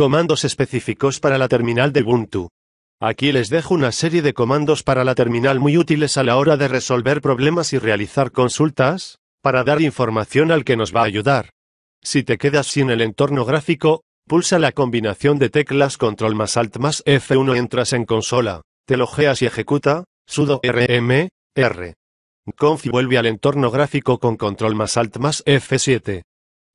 Comandos específicos para la terminal de Ubuntu. Aquí les dejo una serie de comandos para la terminal muy útiles a la hora de resolver problemas y realizar consultas, para dar información al que nos va a ayudar. Si te quedas sin el entorno gráfico, pulsa la combinación de teclas Control más Alt más F1 entras en consola, te logeas y ejecuta, sudo rm, r. Conf y vuelve al entorno gráfico con Control más Alt más F7.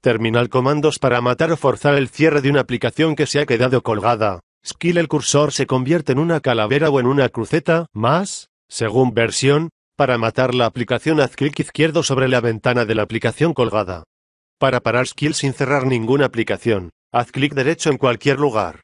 Terminal comandos para matar o forzar el cierre de una aplicación que se ha quedado colgada. Skill el cursor se convierte en una calavera o en una cruceta, más, según versión, para matar la aplicación haz clic izquierdo sobre la ventana de la aplicación colgada. Para parar skill sin cerrar ninguna aplicación, haz clic derecho en cualquier lugar.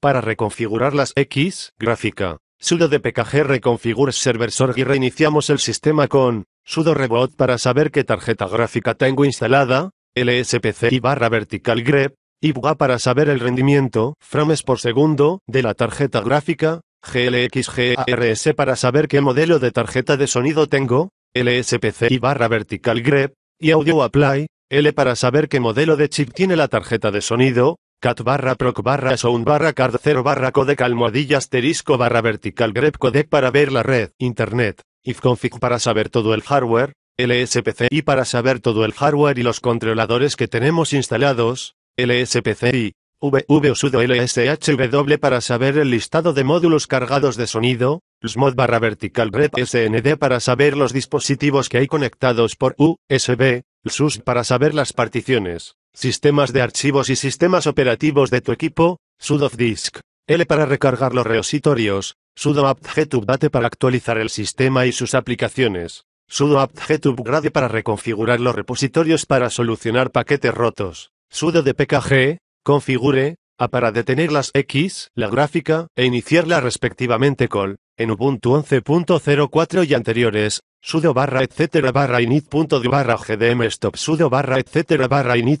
Para reconfigurar las X, gráfica, sudo de PKG reconfigure server sorg y reiniciamos el sistema con sudo reboot para saber qué tarjeta gráfica tengo instalada, LSPC y barra vertical grep, y para saber el rendimiento, frames por segundo, de la tarjeta gráfica, GLXGARS para saber qué modelo de tarjeta de sonido tengo, LSPC y barra vertical grep, y audio apply, L para saber qué modelo de chip tiene la tarjeta de sonido, cat barra proc barra sound barra card 0 barra codec almohadilla asterisco barra vertical grep codec para ver la red, internet, IFCONFIG para saber todo el hardware, LSPCI para saber todo el hardware y los controladores que tenemos instalados, LSPCI, y sudo LSHW para saber el listado de módulos cargados de sonido, smod barra vertical red SND para saber los dispositivos que hay conectados por USB, SUS para saber las particiones, sistemas de archivos y sistemas operativos de tu equipo, sudo disk, L para recargar los repositorios, sudo apt-get update para actualizar el sistema y sus aplicaciones sudo apt-get upgrade para reconfigurar los repositorios para solucionar paquetes rotos, sudo dpkg, configure, a para detener las x, la gráfica, e iniciarla respectivamente con, en Ubuntu 11.04 y anteriores, sudo barra etcétera barra de barra gdm stop sudo barra etcétera barra de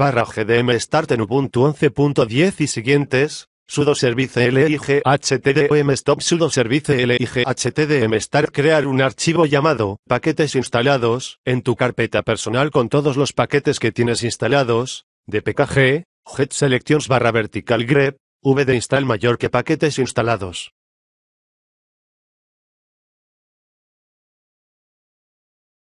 barra gdm start en Ubuntu 11.10 y siguientes, sudo service lig stop sudo service lig htdm start crear un archivo llamado paquetes instalados en tu carpeta personal con todos los paquetes que tienes instalados dpkg head selections barra vertical grep v de install mayor que paquetes instalados